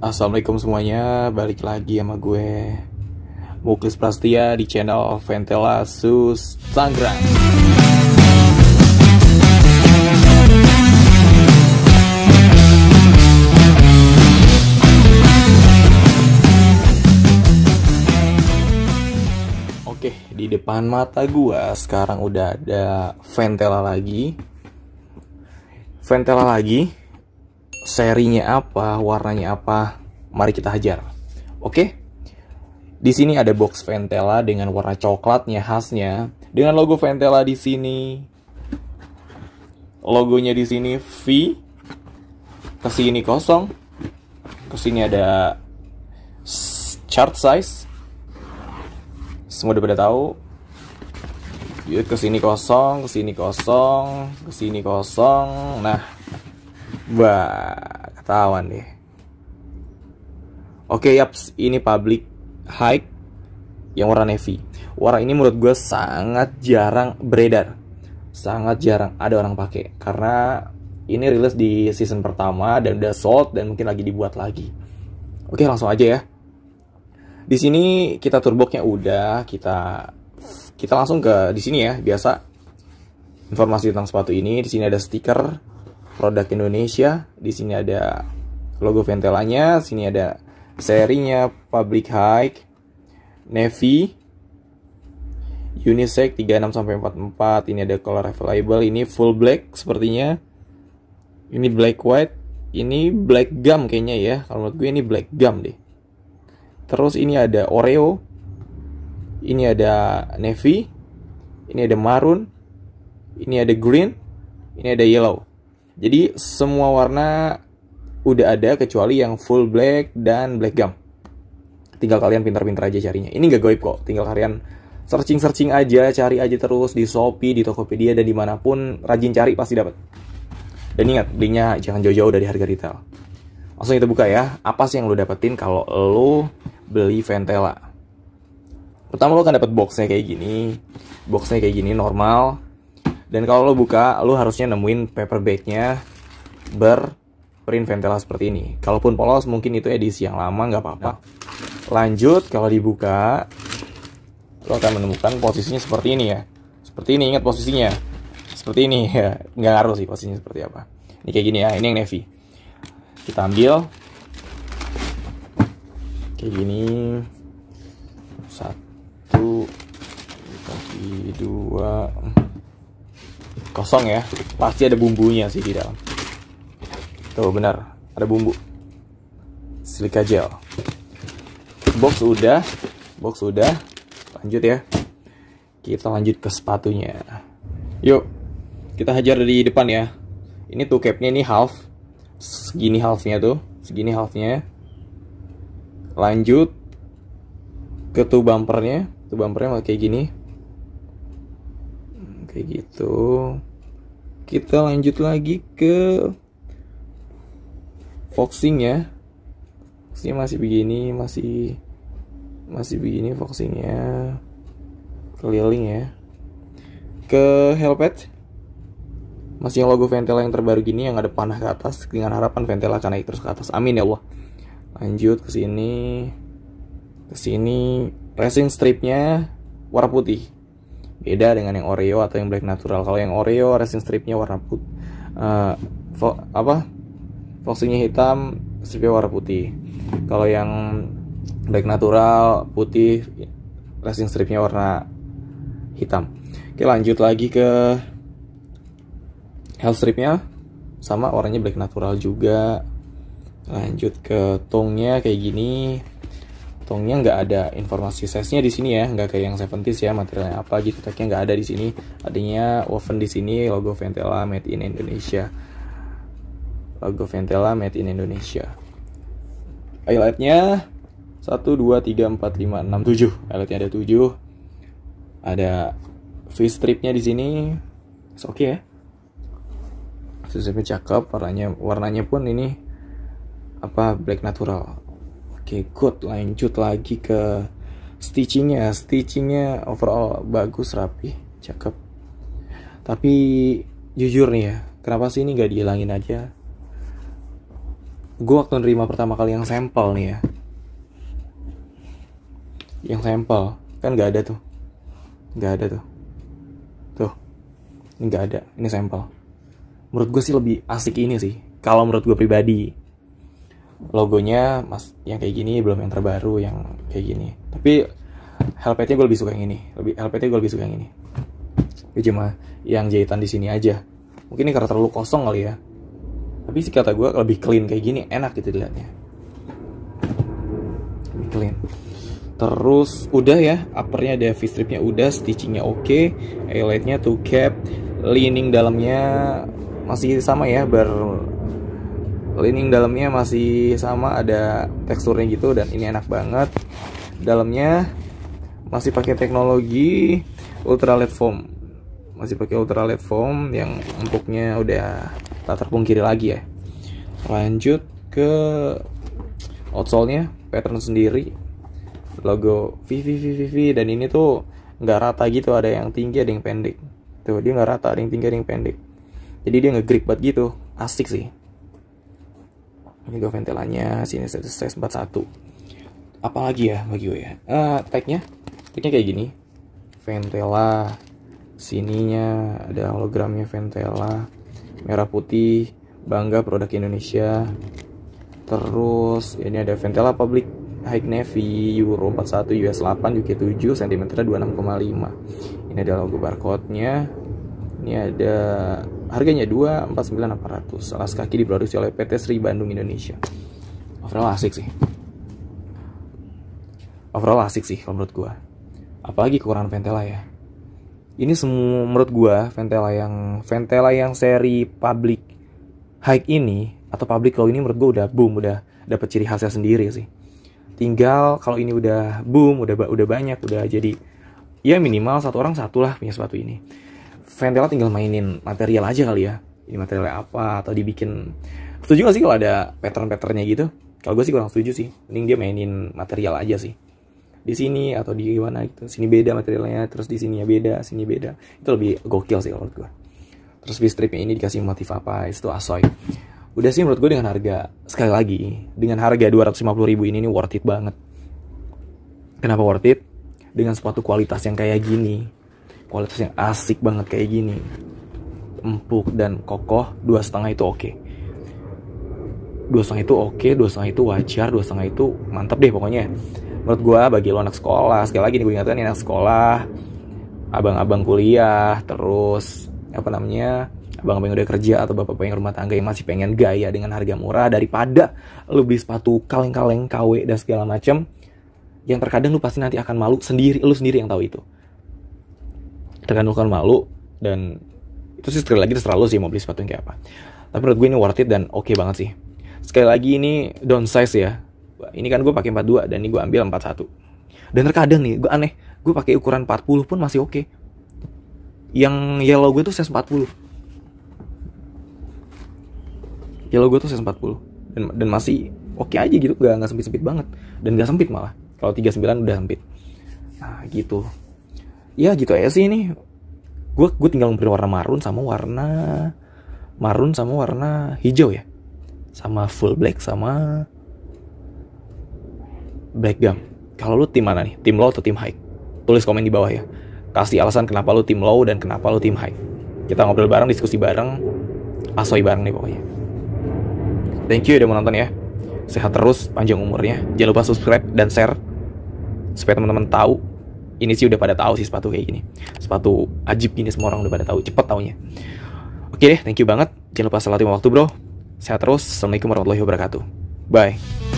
Assalamualaikum semuanya, balik lagi sama gue Muklis Prastia di channel Ventela Sus Sangra Oke, di depan mata gue sekarang udah ada Ventela lagi Ventela lagi serinya apa, warnanya apa, mari kita hajar. Oke? Di sini ada box Ventela dengan warna coklatnya khasnya, dengan logo Ventela di sini. Logonya di sini V. Ke sini kosong. Ke sini ada chart size. Semua udah pada tahu ke sini kosong, ke sini kosong, ke sini kosong. Nah, Wah, ketahuan nih. Oke, yaps, ini public hike yang warna navy. Warna ini menurut gue sangat jarang beredar. Sangat jarang ada orang pakai karena ini rilis di season pertama dan udah sold dan mungkin lagi dibuat lagi. Oke, langsung aja ya. Di sini kita turboknya udah, kita kita langsung ke di sini ya, biasa informasi tentang sepatu ini. Di sini ada stiker produk Indonesia. Di sini ada logo Ventelanya, sini ada serinya Public Hike, Navy, unisex 36 sampai 44. Ini ada color available, ini full black sepertinya. Ini black white, ini black gum kayaknya ya. Kalau menurut gue ini black gum deh. Terus ini ada Oreo. Ini ada navy. Ini ada maroon. Ini ada green. Ini ada yellow. Jadi semua warna udah ada kecuali yang full black dan black gum. Tinggal kalian pintar-pintar aja carinya. Ini nggak goib kok, tinggal kalian searching-searching aja, cari aja terus di Shopee, di Tokopedia, dan dimanapun rajin cari pasti dapat. Dan ingat, belinya jangan jauh-jauh dari harga retail. Langsung kita buka ya, apa sih yang lo dapetin kalau lo beli Ventela? Pertama lo akan dapet boxnya kayak gini, boxnya kayak gini normal, dan kalau lo buka, lo harusnya nemuin paper bagnya berprint ventela seperti ini. Kalaupun polos, mungkin itu edisi yang lama, nggak apa-apa. Ya. Lanjut, kalau dibuka, lo akan menemukan posisinya seperti ini ya. Seperti ini, ingat posisinya. Seperti ini, ya. nggak harus sih posisinya seperti apa. Ini kayak gini ya, ini yang navy. Kita ambil. Kayak gini. Satu, kaki dua, kosong ya pasti ada bumbunya sih di dalam tuh benar ada bumbu silika gel box udah box udah lanjut ya kita lanjut ke sepatunya yuk kita hajar dari depan ya ini tuh capnya ini half segini halfnya tuh segini halfnya lanjut ke tuh bumpernya tuh bumpernya kayak gini kayak gitu kita lanjut lagi ke foxing ya foxing masih begini masih masih begini foxingnya keliling ya ke helpet masih yang logo Ventela yang terbaru gini yang ada panah ke atas dengan harapan Ventela akan naik terus ke atas amin ya Allah lanjut ke sini ke sini racing stripnya warna putih beda dengan yang Oreo atau yang black natural kalau yang Oreo resin stripnya warna put uh, apa foxingnya hitam stripnya warna putih kalau yang black natural putih resin stripnya warna hitam oke lanjut lagi ke health stripnya sama warnanya black natural juga lanjut ke tongnya kayak gini tongnya nggak ada informasi size-nya di sini ya, nggak kayak yang seventies ya, materialnya apa gitu, tagnya nggak ada di sini. Adanya woven di sini, logo Ventela made in Indonesia. Logo Ventela made in Indonesia. Eyelightnya satu dua tiga empat lima enam tujuh Eyelightnya ada tujuh Ada face stripnya di sini. oke okay ya. Sesuai cakep, warnanya, warnanya pun ini apa black natural Oke, okay, good. Lanjut lagi ke stitchingnya. Stitchingnya overall bagus, rapi, cakep. Tapi jujur nih ya, kenapa sih ini gak dihilangin aja? Gue waktu nerima pertama kali yang sampel nih ya. Yang sampel, kan gak ada tuh. Gak ada tuh. Tuh, ini gak ada, ini sampel. Menurut gue sih lebih asik ini sih. Kalau menurut gue pribadi, logonya mas yang kayak gini belum yang terbaru yang kayak gini tapi lp-nya gue lebih suka yang ini lebih lp-nya gue lebih suka yang ini gue ya cuma yang jahitan di sini aja mungkin ini karena terlalu kosong kali ya tapi sih kata gue lebih clean kayak gini enak gitu dilihatnya lebih clean terus udah ya uppernya ada v stripnya udah stitchingnya oke okay. eyelightnya two cap lining dalamnya masih sama ya ber lining dalamnya masih sama ada teksturnya gitu dan ini enak banget dalamnya masih pakai teknologi ultralight foam masih pakai ultralight foam yang empuknya udah tak terpungkiri lagi ya lanjut ke outsole-nya pattern sendiri logo VVVVV dan ini tuh nggak rata gitu ada yang tinggi ada yang pendek tuh dia nggak rata ada yang tinggi ada yang pendek jadi dia ngegrip banget gitu asik sih ini gue Ventelanya, sini CS 41. Apalagi ya bagi gue ya. Uh, tagnya, tagnya kayak gini. Ventela, sininya ada hologramnya Ventela, merah putih, bangga produk Indonesia. Terus ini ada Ventela Public High Navy Euro 41 US 8 UK 7 cm 26,5. Ini ada logo barcode-nya. Ini ada Harganya 249.800. Alas kaki diproduksi oleh PT Sri Bandung Indonesia. Overall asik sih. Overall asik sih kalau menurut gua. Apalagi kekurangan Ventela ya. Ini semua menurut gua Ventela yang Ventela yang seri public hike ini atau public low ini menurut gua udah boom, udah dapat ciri khasnya sendiri sih. Tinggal kalau ini udah boom, udah udah banyak, udah jadi ya minimal satu orang satu lah punya sepatu ini Vendela tinggal mainin material aja kali ya ini materialnya apa atau dibikin setuju gak sih kalau ada pattern-patternnya gitu kalau gue sih kurang setuju sih mending dia mainin material aja sih di sini atau di mana gitu sini beda materialnya terus di sini ya beda sini beda itu lebih gokil sih kalau menurut gue terus di stripnya ini dikasih motif apa itu asoy udah sih menurut gue dengan harga sekali lagi dengan harga 250 ribu ini ini worth it banget kenapa worth it dengan sepatu kualitas yang kayak gini kualitas yang asik banget kayak gini empuk dan kokoh dua setengah itu oke dua setengah itu oke dua setengah itu wajar dua setengah itu mantap deh pokoknya menurut gue bagi lo anak sekolah sekali lagi nih gue ingatkan anak sekolah abang-abang kuliah terus apa namanya abang-abang udah kerja atau bapak-bapak yang rumah tangga yang masih pengen gaya dengan harga murah daripada lo beli sepatu kaleng-kaleng KW dan segala macam yang terkadang lo pasti nanti akan malu sendiri lo sendiri yang tahu itu tergantung malu dan itu sih sekali lagi terserah lo sih mau beli sepatu yang kayak apa tapi menurut gue ini worth it dan oke okay banget sih sekali lagi ini downsize ya ini kan gue pakai 42 dan ini gue ambil 41 dan terkadang nih gue aneh gue pakai ukuran 40 pun masih oke okay. yang yellow gue tuh size 40 yellow gue tuh size 40 dan, dan masih oke okay aja gitu gak, nggak sempit-sempit banget dan gak sempit malah kalau 39 udah sempit nah gitu ya gitu aja sih ini gue gue tinggal memberi warna marun sama warna marun sama warna hijau ya sama full black sama black gum kalau lu tim mana nih tim low atau tim high tulis komen di bawah ya kasih alasan kenapa lu tim low dan kenapa lu tim high kita ngobrol bareng diskusi bareng asoi bareng nih pokoknya thank you udah menonton ya sehat terus panjang umurnya jangan lupa subscribe dan share supaya teman-teman tahu ini sih udah pada tahu sih sepatu kayak gini sepatu ajib gini semua orang udah pada tahu cepet taunya oke deh thank you banget jangan lupa selalu waktu bro sehat terus assalamualaikum warahmatullahi wabarakatuh bye